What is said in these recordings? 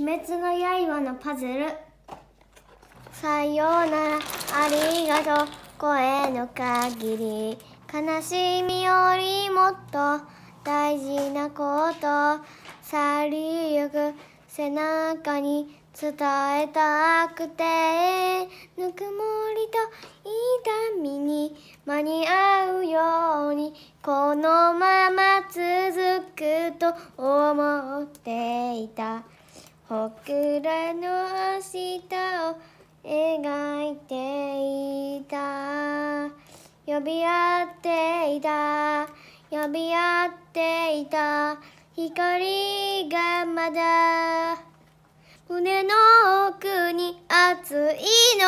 鬼滅の刃のパズル」「さようならありがとう声の限り」「悲しみよりもっと大事なこと」「去りゆく背中に伝えたくて」「ぬくもりと痛みに間に合うように」「このまま続くと思っていた」ほくらの明日を描いていた呼び合っていた呼び合っていた光がまだ胸の奥に熱いの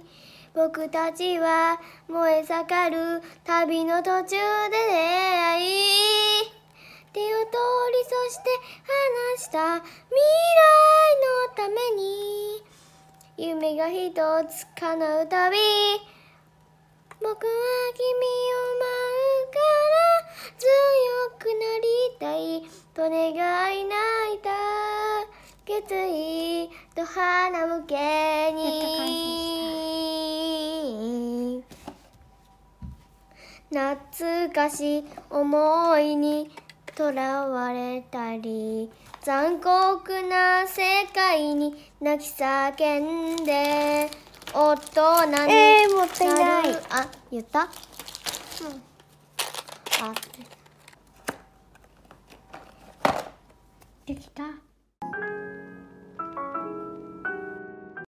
い僕たちは燃え盛る旅の途中で出会い手を通りそしてした未来のために夢が一つ叶うたび僕は君を舞うから強くなりたいと願い泣いた決意と鼻向けに懐かしい思いにとらわれたり残酷な世界に泣き叫んで大人になる、えー、もったいないあ言った、うん、あできた。